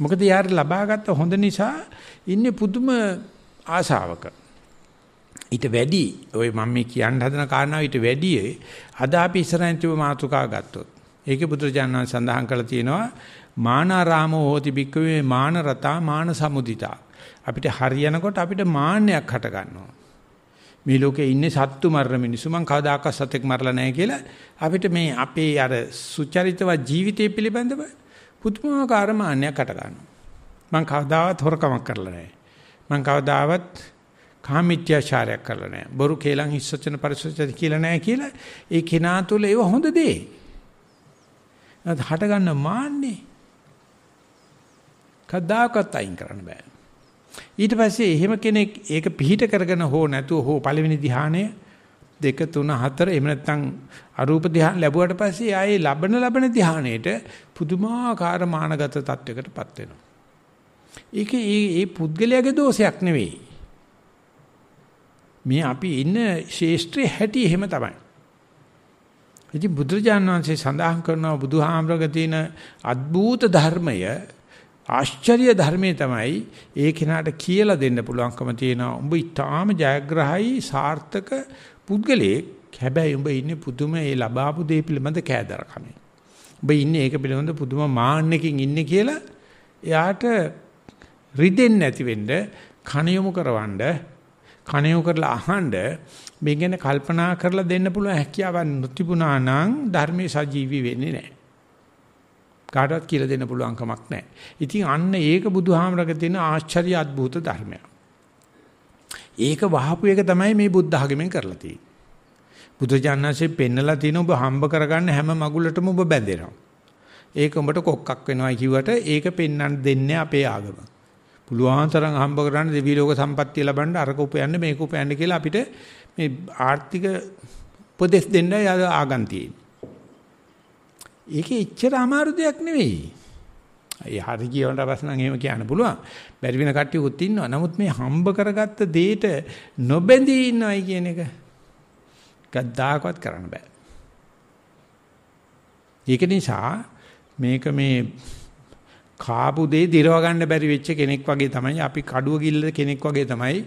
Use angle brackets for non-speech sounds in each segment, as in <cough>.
මොකද යාර ලබාගත් හොඳ නිසා ඉන්නේ පුදුම ආශාවක. ඊට වැඩි ඔය මම මේ කියන්න හදන කාරණාව ඊට වැඩි අද අපි ඉස්සරහින් තිබු මාතෘකාව ගත්තොත්. ඒකේ බුදුරජාණන් සඳහන් කරලා තියෙනවා මානාරාමෝ හෝති භික්කවේ මාන රතා මාන සමුදිතා. අපිට හරියනකොට අපිට මාන්නයක් හට ගන්නවා. මේ ලෝකේ ඉන්නේ සත්තු මරන මිනිස්සු මං කවදාකවත් සතෙක් මරලා නැහැ කියලා අපිට මේ අපේ අර සුචරිතවත් ජීවිතය පිළිබඳව පුදුමාකාර මාන්නයක් අට ගන්නවා. මං කවදාවත් හොරකමක් කරලා නැහැ. මං කවදාවත් කාමීත්‍යාචාරයක් කරලා නැහැ. බොරු කේලම් හිස්සචන පරිසචන කියලා නැහැ කියලා ඒ කෙනා තුළ ඒව හොඳ දේ. නත් හට ගන්න මාන්නේ කවදාකවත් අයින් කරන්න බෑ. ඊට පස්සේ එහෙම කෙනෙක් ඒක පිහිට කරගෙන හෝ නැතුව හෝ පළවෙනි ධ්‍යානය 2 3 4 එහෙම නැත්නම් අරූප ධ්‍යාන ලැබුවට පස්සේ ආයේ ලබන ලබන ධ්‍යානයේට පුදුමාකාර මානගත තත්වයකටපත් වෙනවා. ඒක ඒ පුද්ගලයාගේ දෝෂයක් නෙවෙයි. මේ අපි ඉන්න ශේෂ්ත්‍රයේ හැටි එහෙම තමයි. ඉතින් බුදුරජාණන් වහන්සේ සඳහන් කරනවා බුදුහාමරගේ තියෙන අద్භූත ධර්මය ආශ්චර්ය ධර්මයේ තමයි ඒ කෙනාට කියලා දෙන්න පුළුවන්කම තියෙනවා. උඹ ඊටාම ජයග්‍රහයි සාර්ථක පුද්ගලයෙක් හැබැයි උඹ ඉන්නේ පුදුම ඒ ලබාපු දේ පිළිබඳ කෑදරකමේ. උඹ ඉන්නේ ඒක පිළිබඳ පුදුම මාන්නකින් ඉන්නේ කියලා එයාට රිදෙන්නේ නැති වෙන්න කණ යොමු කරවන්න කණ යොමු කරලා අහන්න මේ ගැන කල්පනා කරලා දෙන්න පුළුවන් හැකියාවක් නොතිබුණා නම් ධර්මයේ සජීවී වෙන්නේ නැහැ. කාටවත් කියලා දෙන්න පුළුවන් කමක් නැහැ. ඉතින් අන්න ඒක බුදුහාමරගේ තියෙන ආශ්චර්ය අద్භූත ධර්මයක්. ඒක වහපු එක තමයි මේ බුද්ධ ආගමෙන් කරලා තියෙන්නේ. බුදුජානනාංශේ පෙන්නලා තියෙන ඔබ හම්බ කරගන්න හැම මගුලටම ඔබ බැඳෙනවා. ඒක උඹට කොක්කක් වෙනවා කිව්වට ඒක පෙන්වන්න දෙන්නේ අපේ ආගම. පුළුවන් තරම් හම්බ කරගන්න දිවි ලෝක සම්පත්තිය ලබන්න අරක උපයන්න මේක උපයන්න කියලා අපිට මේ ආර්ථික උපදෙස් දෙන්න ආගම් තියෙන්නේ. ඒකේ එච්චර අමාරු දෙයක් නෙවෙයි. ඒ හරි කියවන්න අවශ්‍ය නම් එහෙම කියන්න පුළුවන්. බැරි වෙන කට්ටියකුත් ඉන්නවා. නමුත් මේ හම්බ කරගත්ත දෙයට නොබැඳී ඉන්නවයි කියන එක කද්දාකවත් කරන්න බෑ. ඒක නිසා මේක මේ කාපු දේ දිරව ගන්න බැරි වෙච්ච කෙනෙක් වගේ තමයි අපි කඩුව ගිල්ල කෙනෙක් වගේ තමයි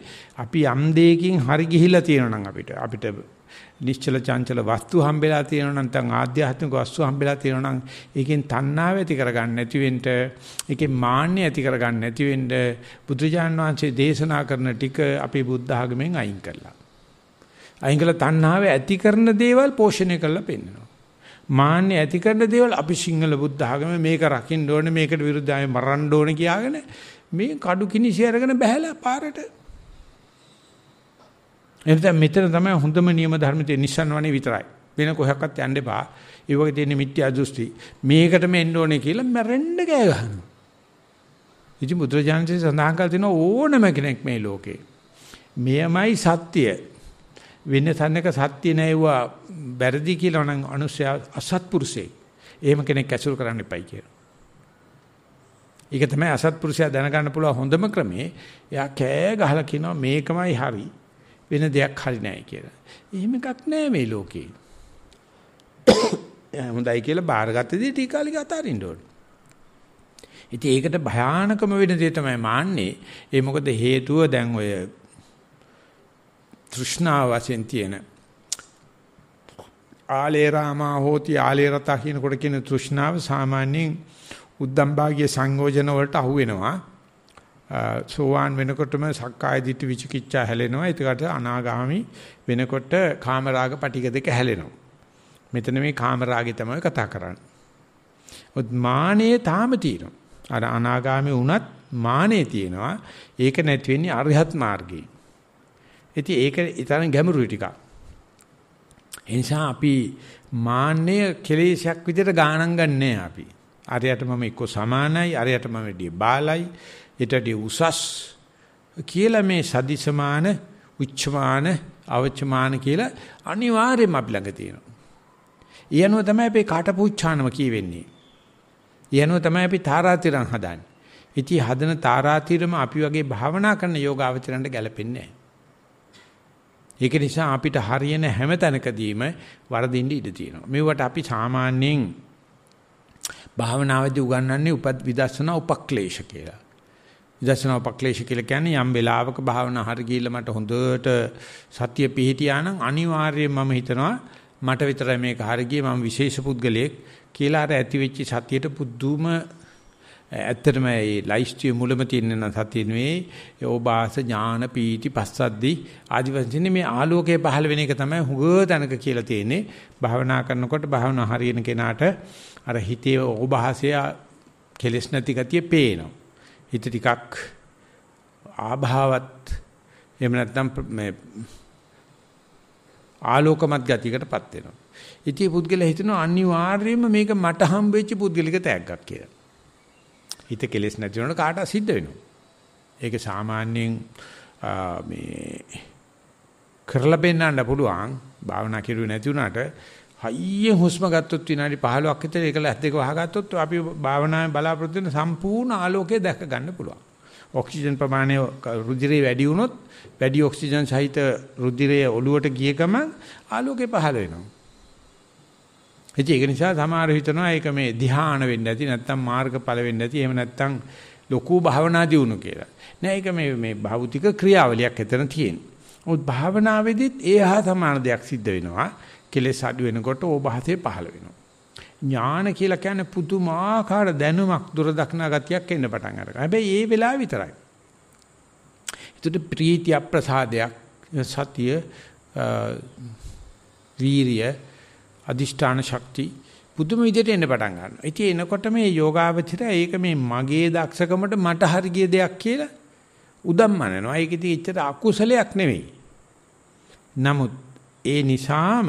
අපි යම් දෙයකින් හරි ගිහිලා තියෙනවා නම් අපිට අපිට නිශ්චල චංචල වස්තු හම්බෙලා තියෙනවා නම් නැත්නම් ආධ්‍යාත්මික වස්තු හම්බෙලා තියෙනවා නම් ඒකෙන් තණ්හාව ඇති කරගන්න නැති වෙන්න ඒකේ මාන්නය ඇති කරගන්න නැති වෙන්න බුදුජාණන් වහන්සේ දේශනා කරන ටික අපේ බුද්ධ ආගමෙන් අයින් කළා අයින් කළා තණ්හාව ඇති කරන දේවල් පෝෂණය කරලා පෙන්නනවා මාන්නේ ඇති කරන දේවල් අපි සිංහල බුද්ධ ආගම මේක රකින්න ඕනේ මේකට විරුද්ධව මරන්න ඕනේ කියාගෙන මේ කඩු කිනිසි අරගෙන බහැලා පාරට එහෙනම් මෙතන තමයි හොඳම නියම ධර්මයේ නිසන්වනේ විතරයි. වෙන කොහක්වත් යන්න එපා. ඒ වගේ තියෙන මිත්‍යා දෘෂ්ටි. මේකටම එන්න ඕනේ කියලා මැරෙන්න ගෑ ගන්නවා. ඉති බුදුරජාණන්සේ සඳහන් කළ තියෙන ඕනම කෙනෙක් මේ ලෝකේ. මෙයමයි සත්‍ය. වෙන තැනක සත්‍ය නැවුවා බැරදි කියලා නම් අනුශය අසත්පුරුෂයෙක්. එහෙම කෙනෙක් ඇසුරු කරන්න එපයි කියලා. ඒක තමයි අසත්පුරුෂයා දැනගන්න පුළුවන් හොඳම ක්‍රමේ. එයා කෑ ගහලා කියනවා මේකමයි හරි. වෙන දෙයක් හරි නැහැ කියලා. එහෙම එකක් නැහැ මේ ලෝකේ. <coughs> හොඳයි කියලා බාරගත්ත දේ ටික කාලෙක අතාරින්න ඕනේ. ඉතින් ඒකට භයානකම වෙන දේ තමයි මාන්නේ. ඒ මොකද හේතුව දැන් ඔය තෘෂ්ණාව වශයෙන් තියෙන ආලේ රාමා හෝති ආලේ රතා කියනකොට කියන තෘෂ්ණාව සාමාන්‍යයෙන් උද්දම් භාග්‍ය සංයෝජන වලට අහු වෙනවා සෝවාන් වෙනකොටම සක්කාය දිට්ඨි විචිකිච්ඡා හැලෙනවා ඒකට අනාගාමි වෙනකොට කාමරාග පටික දෙක හැලෙනවා මෙතන මේ කාමරාගය තමයි කතා කරන්නේ උද්මානේ තාම තියෙනවා අර අනාගාමි වුණත් මානේ තියෙනවා ඒක නැති වෙන්නේ අරහත් මාර්ගේ ඉතින් ඒක ඊතරම් ගැඹුරුයි ටිකක්. ඒ නිසා අපි මාන්නය කෙලෙසයක් විදිහට ගාණම් ගන්නෑ අපි. අරයට මම එක්ක සමානයි, අරයට මම ඩිය බාලයි, ඊටට උසස් කියලා මේ සදි සමාන, උච්චමාන, අවචමාන කියලා අනිවාර්යයෙන්ම අපි ළඟ තියෙනවා. ඊයනුව තමයි අපි කාටපුච්ඡානම කියවෙන්නේ. ඊයනුව තමයි අපි තාරාතිරම් හදන්නේ. ඉතී හදන තාරාතිරම අපි වගේ භාවනා කරන යෝගාවචරන්ට ගැලපෙන්නේ නැහැ. ඒක නිසා අපිට හරියන හැම තැනකදීම වරදින්න ඉඩ තියෙනවා. මේවට අපි සාමාන්‍යයෙන් භාවනාවේදී උගන්වන්නේ උපත් විදර්ශනා උපක්ලේශ කියලා. විදර්ශනා උපක්ලේශ කියලා කියන්නේ යම් වෙලාවක භාවනා හරි ගිහිල්ලා මට හොඳට සතිය පිහිටියා නම් අනිවාර්යයෙන්ම මම හිතනවා මට විතරයි මේක හරි ගියේ මම විශේෂ පුද්ගලයෙක් කියලා අර ඇති වෙච්ච සතියට පුදුම ඇත්තටම මේ ලයිස්ට්‍රිය මුලම තියෙන සතිය නෙවෙයි ඕබාස ඥාන පීති පස්සද්දි ආදි වශයෙන් මේ ආලෝකයේ පහළ වෙන එක තමයි හුඟ තැනක කියලා තියෙන්නේ භාවනා කරනකොට භාවනා හරියන කෙනාට අර හිතේ ඕබාසය කෙලස් නැති ගතිය පේනවා හිත ටිකක් ආභාවත් එහෙම නැත්නම් මේ ආලෝකමත් ගතියකටපත් වෙනවා ඉතින් පුද්ගලයා හිතනවා අනිවාර්යයෙන්ම මේක මට හම්බෙච්ච පුද්ගලික තෑග්ගක් කියලා හිත කෙලෙස් නැති වෙනකොට කාට සිද්ධ වෙනවා. ඒක සාමාන්‍යයෙන් මේ කරලා පෙන්නන්න පුළුවන් භාවනා කෙරුවේ නැති වුණාට හයියෙන් හුස්ම ගත්තොත් විනාඩි 15ක් විතර ඒකල ඇස් දෙක වහගත්තොත් අපි භාවනාවේ බලාපොරොත්තු වෙන සම්පූර්ණ ආලෝකය දැක ගන්න පුළුවන්. ඔක්සිජන් ප්‍රමාණය රුධිරේ වැඩි වුණොත් වැඩි ඔක්සිජන් සහිත රුධිරය ඔලුවට ගිය ගමන් ආලෝකය පහළ වෙනවා. ඉතින් ඒක නිසා සමහර හිතනවා ඒක මේ ධ්‍යාන වෙන්න ඇති නැත්නම් මාර්ගඵල වෙන්න ඇති එහෙම නැත්නම් ලොකු භාවනා දියුණු කියලා. නෑ ඒක මේ මේ භෞතික ක්‍රියාවලියක් ඇතන තියෙන. නමුත් භාවනාවේදීත් ඒහා සමාන දෙයක් සිද්ධ වෙනවා. කෙලෙස් අඩු වෙනකොට ඕභාසය පහළ වෙනවා. ඥාන කියලා කියන්නේ පුදුමාකාර දැනුමක් දුර දක්නා ගතියක් එන්න පටන් අරගන්න. හැබැයි ඒ වෙලාව විතරයි. ඒතට ප්‍රීති අප්‍රසාදයක් සතිය වීරිය අදිෂ්ඨාන ශක්ති පුදුම විදිහට එන්න පටන් ගන්නවා. ඉතින් එනකොට මේ යෝගාවචරය ඒක මේ මගේ දක්ෂකමට මට හරිය දෙයක් කියලා උදම්මනනවා. ඒක ඉතින් එච්චර අකුසලයක් නෙවෙයි. නමුත් ඒ නිසාම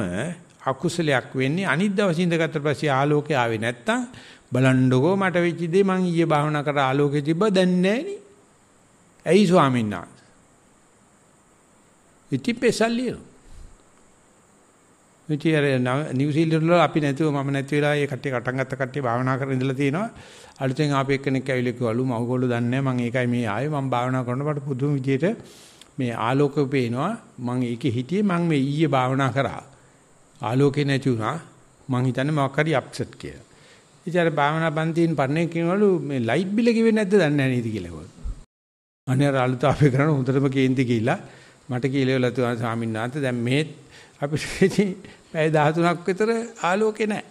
අකුසලයක් වෙන්නේ අනිත් දවසේ ඉඳගත්තට පස්සේ ආලෝකය ආවේ නැත්තම් බලන්නකෝ මට වෙච්ච දේ මං ඊයේ භාවනා කර ආලෝකෙ තිබ්බ දැන් නැහෙනි. ඇයි ස්වාමීන් වහන්සේ? ඉතින් පෙසල්ලියෝ විචාරය නිව්සීලන්ත වල අපි නැතුව මම නැති වෙලා ඒ කට්ටිය කටන් ගත්ත කට්ටිය භාවනා කරගෙන ඉඳලා තිනවා. අලුතෙන් ආපු එක්කෙනෙක් ඇවිල්ලා කිව්වලු මම ඕගොල්ලෝ දන්නේ නැහැ මම ඒකයි මේ ආවේ මම භාවනා කරනකොට මට පුදුම විදියට මේ ආලෝකය පේනවා. මම ඒකේ හිටියේ මම මේ ඊයේ භාවනා කරා. ආලෝකේ නැති වුණා. මං හිතන්නේ මොකක් හරි අප්සෙට් කියලා. ඉතින් භාවනා පන්තියෙන් පරණේ කියනවලු මේ ලයිට් බිල කිව්වේ නැද්ද දන්නේ නැහැ නේද කියලා කිව්වා. අනේ අලුත අපේ කරන හොඳටම කේන්ති ගිහිලා මට කියලා තුන ස්වාමීන් වහන්සේ දැන් මේ අපිට ඉතින් පැය 13ක් විතර ආලෝකේ නැහැ.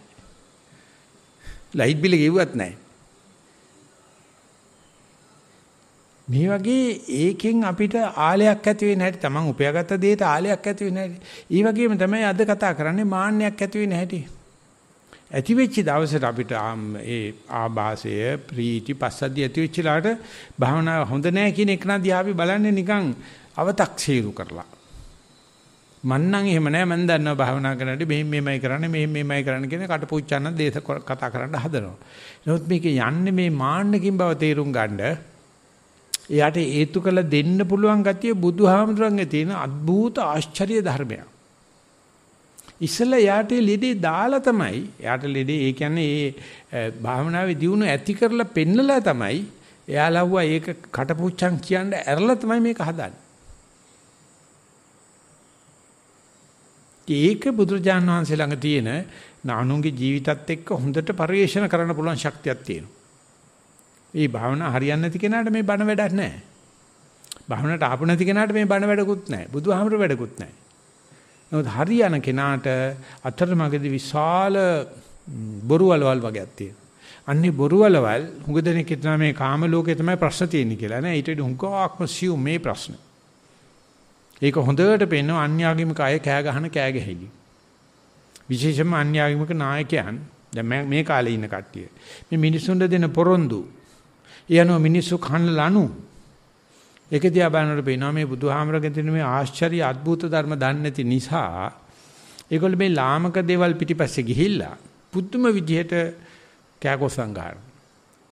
ලයිට් බිල ගෙව්වත් නැහැ. මේ වගේ ඒකෙන් අපිට ආලයක් ඇති වෙන්නේ නැහැටි තමන් උපයාගත්ත දෙයට ආලයක් ඇති වෙන්නේ නැහැටි. ඒ වගේම තමයි අද කතා කරන්නේ මාන්නයක් ඇති වෙන්නේ නැහැටි. ඇති වෙච්ච දවසට අපිට ඒ ආభాසය ප්‍රීති පස්සද්ධිය ඇති වෙච්චලාට භාවනාව හොඳ නැහැ කියන එක නදී අපි බලන්නේ නිකන් අව탁සීරු කරලා. මන් නම් එහෙම නෑ මම දන්නවා භාවනා කරන්නට මෙහෙම මෙහෙමයි කරන්නේ මෙහෙම මෙහෙමයි කරන්න කියන කටපුච්චන්න දේශ කතා කරන්න හදනවා. නමුත් මේක යන්නේ මේ මාන්නකින් බව තේරුම් ගන්න එයාට හේතු කළ දෙන්න පුළුවන් ගතිය බුදුහාමුදුරන්ගේ තියෙන අద్භූත ආශ්චර්ය ධර්මයක්. ඉස්සෙල්ලා යාට ලෙඩේ දාලා තමයි යාට ලෙඩේ ඒ කියන්නේ ඒ භාවනාවේ දියුණු ඇති කරලා පෙන්නලා තමයි එයා ලව්වා ඒක කටපුච්චන් කියන්න ඇරලා තමයි මේක හදන්නේ. ඒක බුදුරජාණන් වහන්සේ ළඟ තියෙන නානුන්ගේ ජීවිතත් එක්ක හොඳට පරිේශන කරන්න පුළුවන් ශක්තියක් තියෙනවා. මේ භාවනා හරියන්නේ නැති කෙනාට මේ බණ වැඩක් නැහැ. භාවනාවට ආපු නැති කෙනාට මේ බණ වැඩකුත් නැහැ. බුදුහාමර වැඩකුත් නැහැ. නමුත් හරියන කෙනාට අතරමඟදී විශාල බොරුවලවල් වගේක් තියෙනවා. අන්නේ බොරුවලවල් හුඟ දෙනෙක් හිතනවා මේ කාම ලෝකේ තමයි ප්‍රශ්න තියෙන්නේ කියලා. නෑ ඊට වඩා හුඟක්ම සියුම් මේ ප්‍රශ්න. ඒක හොඳට පේනවා අන්‍යාගමික අය කෑ ගහන කෑ ගැහිලි. විශේෂයෙන්ම අන්‍යාගමික නායකයන් දැන් මේ කාලේ ඉන්න කට්ටිය. මේ මිනිසුන්ට දෙන පොරොන්දු. එයනෝ මිනිස්සු කන ලනු. ඒක දිහා බලනකොට පේනවා මේ බුදුහාමරගෙන් තියෙන මේ ආශ්චර්ය අద్භූත ධර්ම දන්නේ නැති නිසා ඒගොල්ලෝ මේ ලාමක දේවල් පිටිපස්සේ ගිහිල්ලා පුදුම විදිහට කෑකොස්සන් ගන්නවා.